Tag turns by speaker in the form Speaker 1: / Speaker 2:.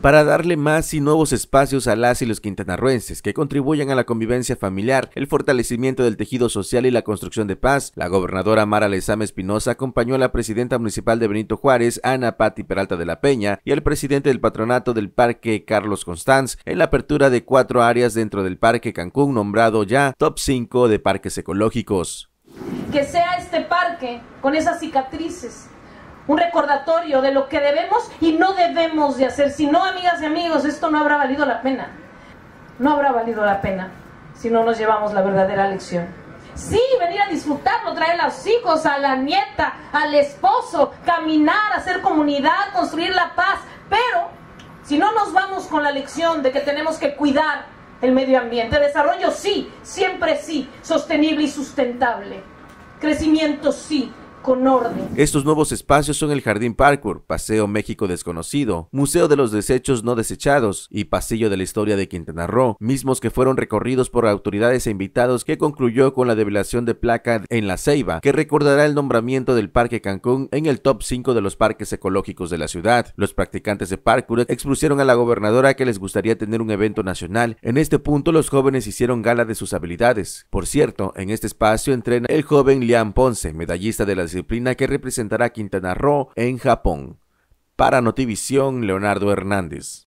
Speaker 1: para darle más y nuevos espacios a las y los quintanarruenses que contribuyan a la convivencia familiar, el fortalecimiento del tejido social y la construcción de paz. La gobernadora Mara Lezama Espinosa acompañó a la presidenta municipal de Benito Juárez, Ana Patti Peralta de la Peña, y al presidente del patronato del parque, Carlos Constanz, en la apertura de cuatro áreas dentro del parque Cancún, nombrado ya Top 5 de Parques Ecológicos.
Speaker 2: Que sea este parque con esas cicatrices un recordatorio de lo que debemos y no debemos de hacer. Si no, amigas y amigos, esto no habrá valido la pena.
Speaker 3: No habrá valido la pena si no nos llevamos la verdadera lección.
Speaker 2: Sí, venir a disfrutarlo, traer a los hijos, a la nieta, al esposo, caminar, hacer comunidad, construir la paz. Pero si no nos vamos con la lección de que tenemos que cuidar el medio ambiente, desarrollo sí, siempre sí, sostenible y sustentable. Crecimiento sí,
Speaker 1: estos nuevos espacios son el Jardín Parkour, Paseo México Desconocido, Museo de los Desechos No Desechados y Pasillo de la Historia de Quintana Roo, mismos que fueron recorridos por autoridades e invitados que concluyó con la debilación de placa en La Ceiba, que recordará el nombramiento del Parque Cancún en el top 5 de los parques ecológicos de la ciudad. Los practicantes de parkour expusieron a la gobernadora que les gustaría tener un evento nacional. En este punto los jóvenes hicieron gala de sus habilidades. Por cierto, en este espacio entrena el joven Liam Ponce, medallista de las disciplina que representará Quintana Roo en Japón. Para Notivisión, Leonardo Hernández.